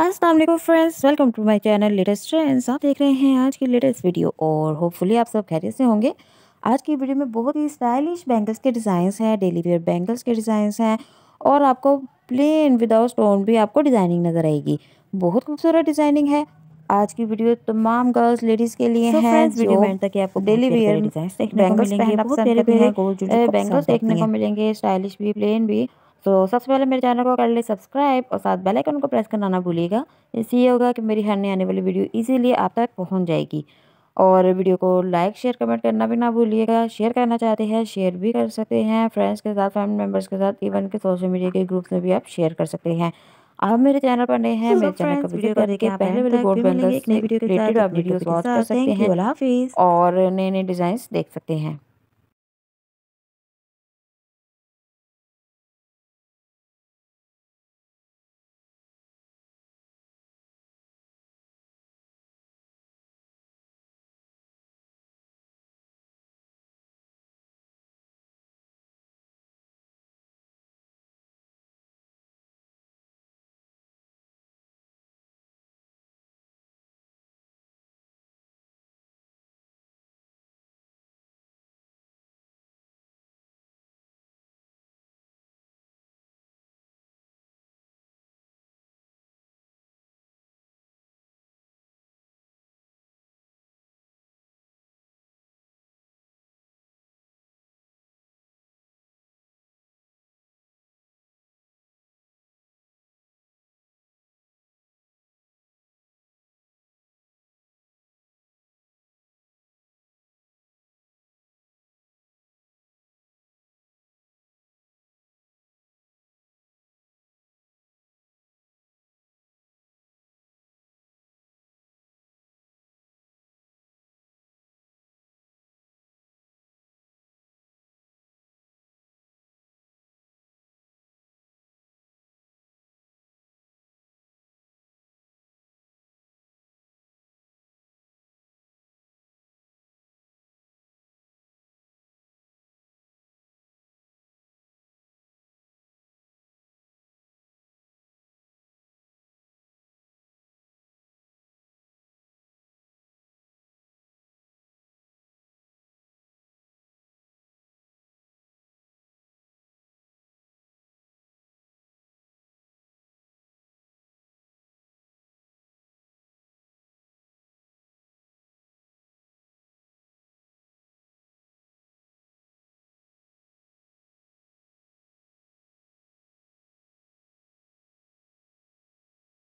अस्सलाम friends welcome to my channel latest trends आप देख रहे हैं आज की लेटेस्ट वीडियो और होपफुली आप सब खैरियत से होंगे आज की वीडियो में बहुत ही स्टाइलिश बैंगल्स के डिज़ाइंस हैं डेली वेयर बैंगल्स के डिज़ाइंस हैं और आपको प्लेन विदाउट स्टोन भी आपको डिज़ाइनिंग नज़र आएगी बहुत खूबसूरत डिज़ाइनिंग है आज की वीडियो तमाम गर्ल्स लेडीज़ के लिए so है वीडियो में तक आपको डेली वेयर बैंगल्स देखने को मिलेंगे स्टाइलिश भी प्लेन eh, भी तो सबसे पहले मेरे चैनल को कर ले सब्सक्राइब और साथ बेल आइकन को प्रेस करना ना भूलिएगा इससे ये होगा कि मेरी हर नई आने वाली वीडियो इजीली आप तक पहुंच जाएगी और वीडियो को लाइक शेयर कमेंट करना भी ना भूलिएगा शेयर करना चाहते हैं शेयर भी कर सकते हैं फ्रेंड्स के साथ फैमिली मेम्बर्स के साथ इवन के सोशल मीडिया के ग्रुप्स में भी आप शेयर कर सकते हैं आप मेरे चैनल पर नए हैं तो मेरे चैनल को वीडियो कर देखिए पहले वाले गोल्ड बैंगल्स रिलेटेड आप वीडियोस वॉच कर सकते हैं और नए नए डिजाइन देख सकते हैं